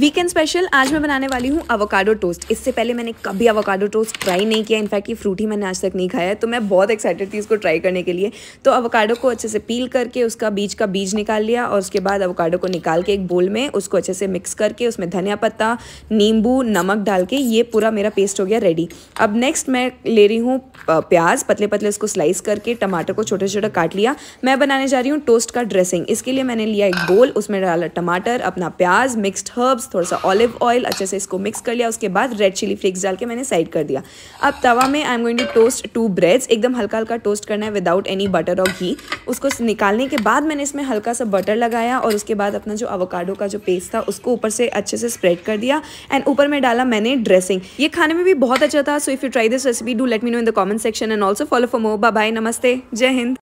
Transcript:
weekend special आज मैं बनाने वाली हूँ अवोकाडो टोस्ट इससे पहले मैंने कभी अवोकाडो टोस्ट ट्राई नहीं किया इनफैक्ट ये फ्रूट ही मैंने आज तक नहीं खाया है तो मैं बहुत एक्साइटेड थी इसको ट्राई करने के लिए तो अवोकाडो को अच्छे से पील करके उसका बीज का बीज निकाल लिया और उसके बाद अवोकाडो को निकाल के एक बोल में उसको अच्छे से मिक्स करके उसमें धनिया पत्ता नींबू नमक डाल के ये पूरा मेरा पेस्ट हो गया रेडी अब नेक्स्ट मैं ले रही हूँ प्याज पतले पतले उसको स्लाइस करके टमाटर को छोटे छोटे काट लिया मैं बनाने जा रही हूँ टोस्ट का ड्रेसिंग इसके लिए मैंने लिया एक बोल उसमें डाला टमाटर अपना प्याज मिक्सड हर्ब्स हर्ब्स थोड़ा सा ऑलिव ऑयल अच्छे से इसको मिक्स कर लिया उसके बाद रेड चिली फ्लेक्स डाल के मैंने साइड कर दिया अब तवा में I am going to toast two breads एकदम हल्का हल्का टोस्ट करना है विदाउट एनी बटर और घी उसको निकालने के बाद मैंने इसमें हल्का सा बटर लगाया और उसके बाद अपना जो अवोकाडो का जो पेस्ट था उसको ऊपर से अच्छे से स्प्रेड कर दिया एंड ऊपर में डाला मैंने ड्रेसिंग ये खाने में भी बहुत अच्छा था so if you try this recipe do let me know in the comment section and also follow for more bye नमस्ते जय हिंद